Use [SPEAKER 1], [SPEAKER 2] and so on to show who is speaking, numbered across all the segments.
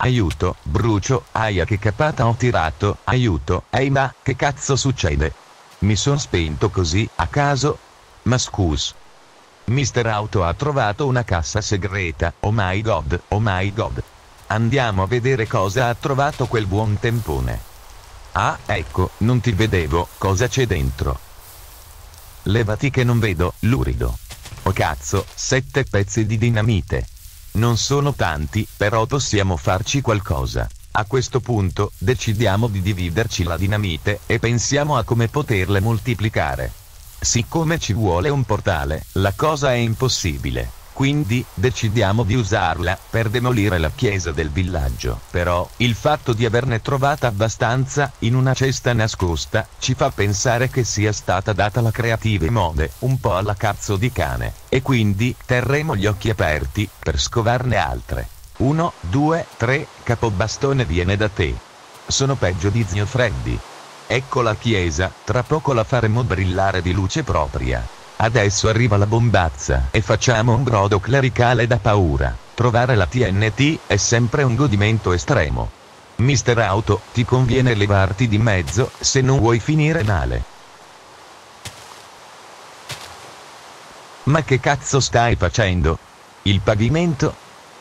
[SPEAKER 1] Aiuto, brucio, aia che capata ho tirato, aiuto, ehi ma, che cazzo succede? Mi son spento così, a caso? Ma scus. Mister Auto ha trovato una cassa segreta, oh my god, oh my god. Andiamo a vedere cosa ha trovato quel buon tempone. Ah, ecco, non ti vedevo, cosa c'è dentro? Levati che non vedo, lurido. Oh cazzo, sette pezzi di dinamite. Non sono tanti, però possiamo farci qualcosa. A questo punto, decidiamo di dividerci la dinamite e pensiamo a come poterle moltiplicare. Siccome ci vuole un portale, la cosa è impossibile. Quindi, decidiamo di usarla, per demolire la chiesa del villaggio. Però, il fatto di averne trovata abbastanza, in una cesta nascosta, ci fa pensare che sia stata data la creative mode, un po' alla cazzo di cane. E quindi, terremo gli occhi aperti, per scovarne altre. 1, 2, 3, capobastone viene da te. Sono peggio di zio Freddy. Ecco la chiesa, tra poco la faremo brillare di luce propria. Adesso arriva la bombazza e facciamo un brodo clericale da paura. Provare la TNT è sempre un godimento estremo. Mister Auto, ti conviene levarti di mezzo se non vuoi finire male. Ma che cazzo stai facendo? Il pavimento?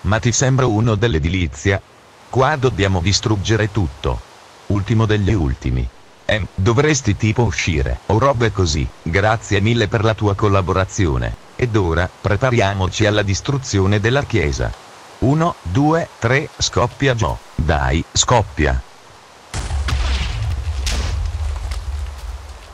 [SPEAKER 1] Ma ti sembra uno dell'edilizia? Qua dobbiamo distruggere tutto. Ultimo degli ultimi. Em, eh, dovresti tipo uscire, o robe così. Grazie mille per la tua collaborazione. Ed ora, prepariamoci alla distruzione della chiesa. 1, 2, 3, scoppia Gio. Dai, scoppia.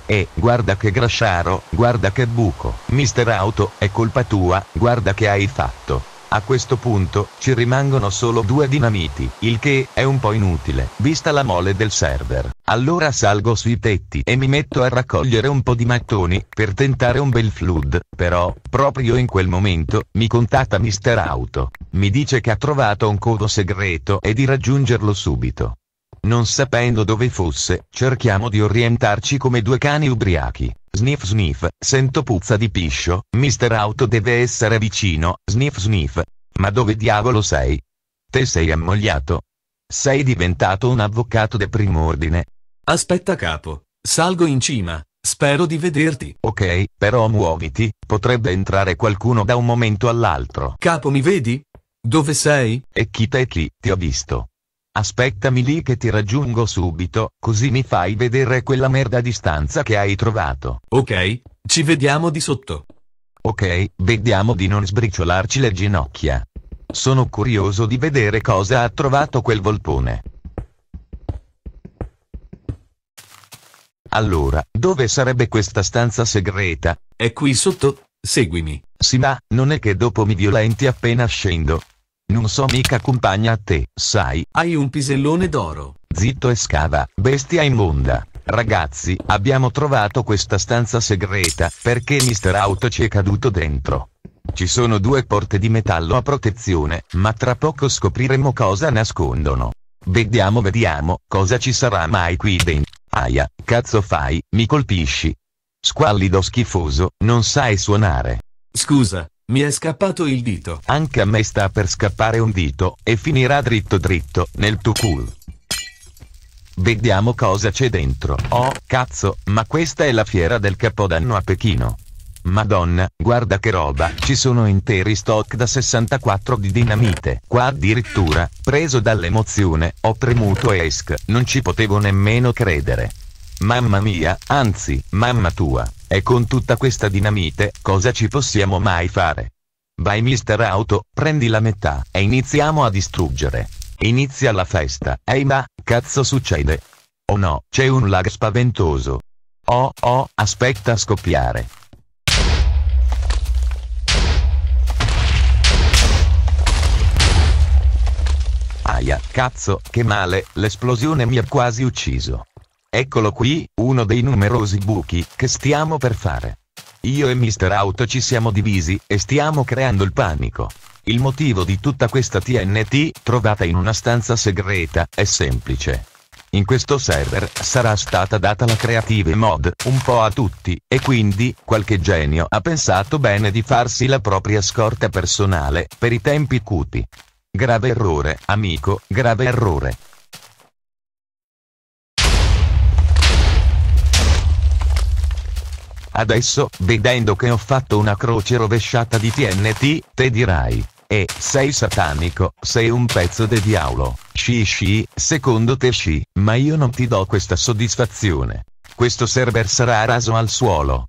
[SPEAKER 1] E, guarda che grasciaro, guarda che buco. Mister Auto, è colpa tua, guarda che hai fatto. A questo punto, ci rimangono solo due dinamiti, il che è un po' inutile, vista la mole del server. Allora salgo sui tetti e mi metto a raccogliere un po' di mattoni, per tentare un bel flood, però, proprio in quel momento, mi contatta Mr. Auto. Mi dice che ha trovato un codo segreto e di raggiungerlo subito. Non sapendo dove fosse, cerchiamo di orientarci come due cani ubriachi. Sniff sniff, sento puzza di piscio, mister auto deve essere vicino, sniff sniff. Ma dove diavolo sei? Te sei ammogliato. Sei diventato un avvocato de prim'ordine. Aspetta capo, salgo in cima, spero di vederti. Ok, però muoviti, potrebbe entrare qualcuno da un momento all'altro. Capo mi vedi? Dove sei? E chi te chi, ti ho visto. Aspettami lì che ti raggiungo subito, così mi fai vedere quella merda di stanza che hai trovato. Ok, ci vediamo di sotto. Ok, vediamo di non sbriciolarci le ginocchia. Sono curioso di vedere cosa ha trovato quel volpone. Allora, dove sarebbe questa stanza segreta? È qui sotto, seguimi. Sì ma, non è che dopo mi violenti appena scendo, non so mica compagna a te, sai. Hai un pisellone d'oro. Zitto e scava, bestia immonda. Ragazzi, abbiamo trovato questa stanza segreta, perché Mr. Auto ci è caduto dentro. Ci sono due porte di metallo a protezione, ma tra poco scopriremo cosa nascondono. Vediamo vediamo, cosa ci sarà mai qui dentro. Aia, cazzo fai, mi colpisci. Squallido schifoso, non sai suonare. Scusa, mi è scappato il dito. Anche a me sta per scappare un dito, e finirà dritto dritto, nel tuo culo. Vediamo cosa c'è dentro. Oh, cazzo, ma questa è la fiera del Capodanno a Pechino. Madonna, guarda che roba, ci sono interi stock da 64 di dinamite. Qua addirittura, preso dall'emozione, ho premuto ESC, non ci potevo nemmeno credere. Mamma mia, anzi, mamma tua. E con tutta questa dinamite, cosa ci possiamo mai fare? Vai mister auto, prendi la metà, e iniziamo a distruggere. Inizia la festa, ehi ma, cazzo succede? Oh no, c'è un lag spaventoso. Oh oh, aspetta a scoppiare. Aia, cazzo, che male, l'esplosione mi ha quasi ucciso. Eccolo qui, uno dei numerosi buchi che stiamo per fare. Io e Mr. Auto ci siamo divisi e stiamo creando il panico. Il motivo di tutta questa TNT, trovata in una stanza segreta, è semplice. In questo server sarà stata data la creative mod un po' a tutti, e quindi qualche genio ha pensato bene di farsi la propria scorta personale per i tempi cupi. Grave errore, amico, grave errore. Adesso, vedendo che ho fatto una croce rovesciata di TNT, te dirai. E, sei satanico, sei un pezzo de diavolo. Sci sci, secondo te sci, ma io non ti do questa soddisfazione. Questo server sarà raso al suolo.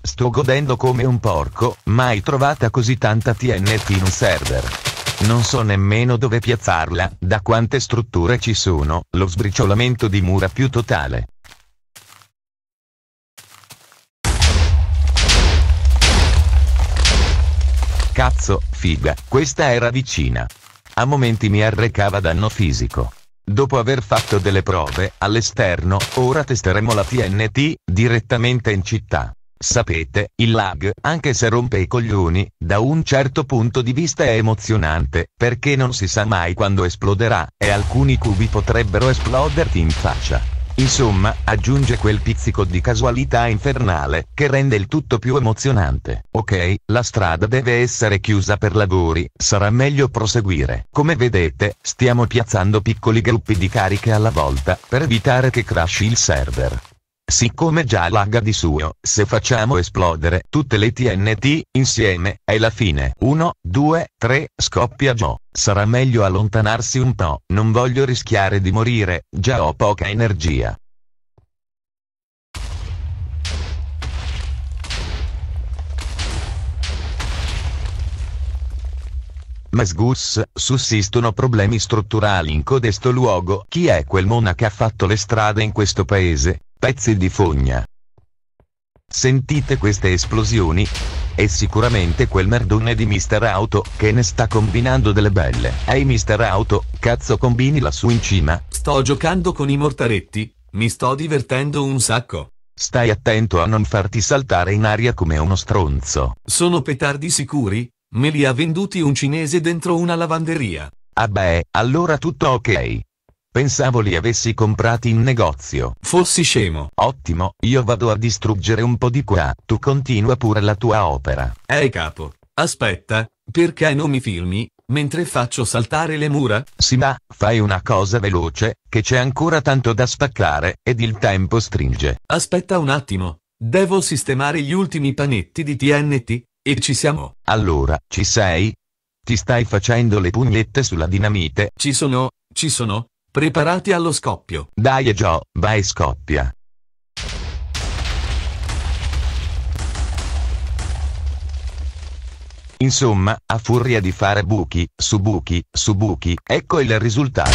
[SPEAKER 1] Sto godendo come un porco, mai trovata così tanta TNT in un server. Non so nemmeno dove piazzarla, da quante strutture ci sono, lo sbriciolamento di mura più totale. Cazzo, figa, questa era vicina. A momenti mi arrecava danno fisico. Dopo aver fatto delle prove all'esterno, ora testeremo la TNT direttamente in città. Sapete, il lag, anche se rompe i coglioni, da un certo punto di vista è emozionante, perché non si sa mai quando esploderà, e alcuni cubi potrebbero esploderti in faccia. Insomma, aggiunge quel pizzico di casualità infernale, che rende il tutto più emozionante. Ok, la strada deve essere chiusa per lavori, sarà meglio proseguire. Come vedete, stiamo piazzando piccoli gruppi di cariche alla volta, per evitare che crashi il server. Siccome già lagga di suo, se facciamo esplodere tutte le TNT, insieme, è la fine. 1, 2, 3, scoppia Joe. Sarà meglio allontanarsi un po', non voglio rischiare di morire, già ho poca energia. Masgus, sussistono problemi strutturali in codesto luogo. Chi è quel monaco che ha fatto le strade in questo paese? Pezzi di fogna. Sentite queste esplosioni? È sicuramente quel merdone di Mister Auto che ne sta combinando delle belle. Ehi hey Mister Auto, cazzo combini lassù in cima? Sto giocando con i mortaretti, mi sto divertendo un sacco. Stai attento a non farti saltare in aria come uno stronzo. Sono petardi sicuri? Me li ha venduti un cinese dentro una lavanderia. Ah beh, allora tutto ok. Pensavo li avessi comprati in negozio. Fossi scemo. Ottimo, io vado a distruggere un po' di qua. Tu continua pure la tua opera. Ehi hey, capo, aspetta, perché non mi filmi? Mentre faccio saltare le mura? Sì ma, fai una cosa veloce, che c'è ancora tanto da spaccare, ed il tempo stringe. Aspetta un attimo. Devo sistemare gli ultimi panetti di TNT, e ci siamo. Allora, ci sei? Ti stai facendo le pugnette sulla dinamite? Ci sono, ci sono, Preparati allo scoppio. Dai Joe, vai scoppia. Insomma, a furia di fare buchi, su buchi, su buchi, ecco il risultato.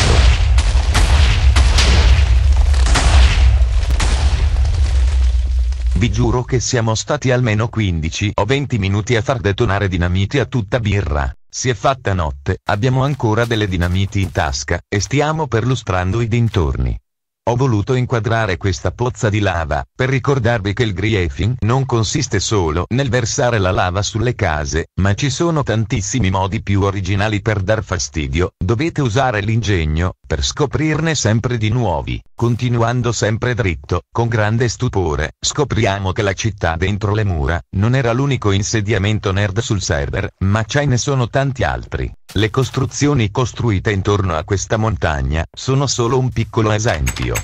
[SPEAKER 1] Vi giuro che siamo stati almeno 15 o 20 minuti a far detonare dinamite a tutta birra. Si è fatta notte, abbiamo ancora delle dinamiti in tasca, e stiamo perlustrando i dintorni. Ho voluto inquadrare questa pozza di lava, per ricordarvi che il griefing non consiste solo nel versare la lava sulle case, ma ci sono tantissimi modi più originali per dar fastidio, dovete usare l'ingegno, per scoprirne sempre di nuovi. Continuando sempre dritto, con grande stupore, scopriamo che la città dentro le mura, non era l'unico insediamento nerd sul server, ma ce ne sono tanti altri. Le costruzioni costruite intorno a questa montagna sono solo un piccolo esempio.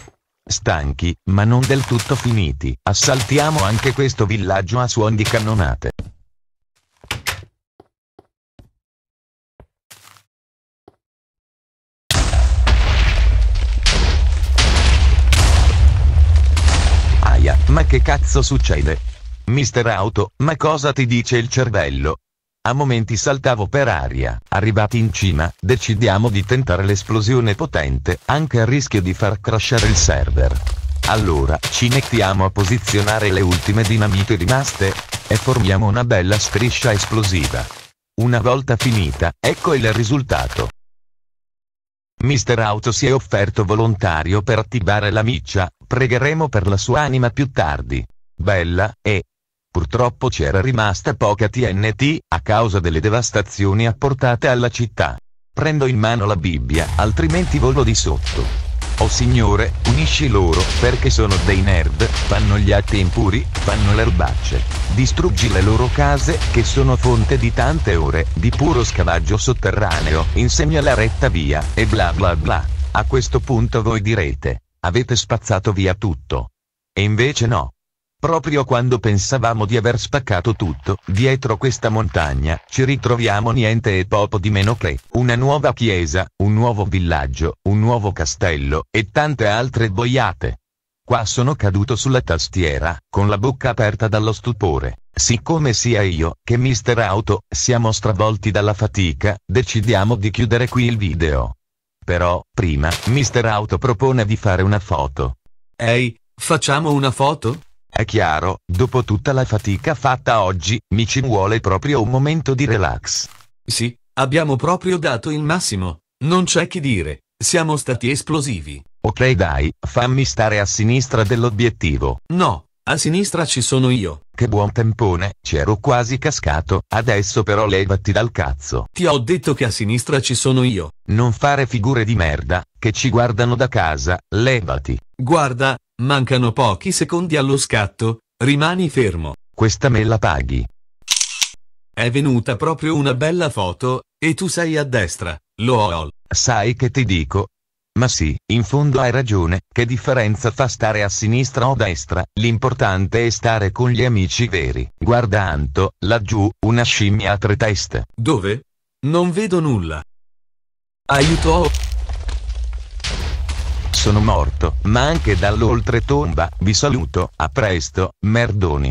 [SPEAKER 1] Stanchi, ma non del tutto finiti, assaltiamo anche questo villaggio a suon di cannonate. Aia, ma che cazzo succede? Mister Auto, ma cosa ti dice il cervello? A momenti saltavo per aria. Arrivati in cima, decidiamo di tentare l'esplosione potente, anche a rischio di far crashare il server. Allora, ci mettiamo a posizionare le ultime dinamite rimaste, e formiamo una bella striscia esplosiva. Una volta finita, ecco il risultato. Mister Auto si è offerto volontario per attivare la miccia, pregheremo per la sua anima più tardi. Bella, e, purtroppo c'era rimasta poca TNT, a causa delle devastazioni apportate alla città. Prendo in mano la Bibbia, altrimenti volo di sotto. oh Signore, unisci loro, perché sono dei nerd, fanno gli atti impuri, fanno le erbacce. Distruggi le loro case, che sono fonte di tante ore, di puro scavaggio sotterraneo, insegna la retta via, e bla bla bla. A questo punto voi direte, avete spazzato via tutto. E invece no. Proprio quando pensavamo di aver spaccato tutto, dietro questa montagna, ci ritroviamo niente e poco di meno che una nuova chiesa, un nuovo villaggio, un nuovo castello, e tante altre boiate. Qua sono caduto sulla tastiera, con la bocca aperta dallo stupore. Siccome sia io che Mister Auto siamo stravolti dalla fatica, decidiamo di chiudere qui il video. Però, prima, Mister Auto propone di fare una foto. Ehi, facciamo una foto? È chiaro, dopo tutta la fatica fatta oggi, mi ci vuole proprio un momento di relax. Sì, abbiamo proprio dato il massimo. Non c'è che dire, siamo stati esplosivi. Ok dai, fammi stare a sinistra dell'obiettivo. No, a sinistra ci sono io. Che buon tempone, c'ero quasi cascato, adesso però levati dal cazzo. Ti ho detto che a sinistra ci sono io. Non fare figure di merda, che ci guardano da casa, levati. Guarda, Mancano pochi secondi allo scatto, rimani fermo. Questa me la paghi. È venuta proprio una bella foto, e tu sei a destra, lol. Sai che ti dico? Ma sì, in fondo hai ragione, che differenza fa stare a sinistra o a destra, l'importante è stare con gli amici veri. Guarda Anto, laggiù, una scimmia a tre teste. Dove? Non vedo nulla. Aiuto! Sono morto, ma anche dall'oltretomba, vi saluto, a presto, merdoni.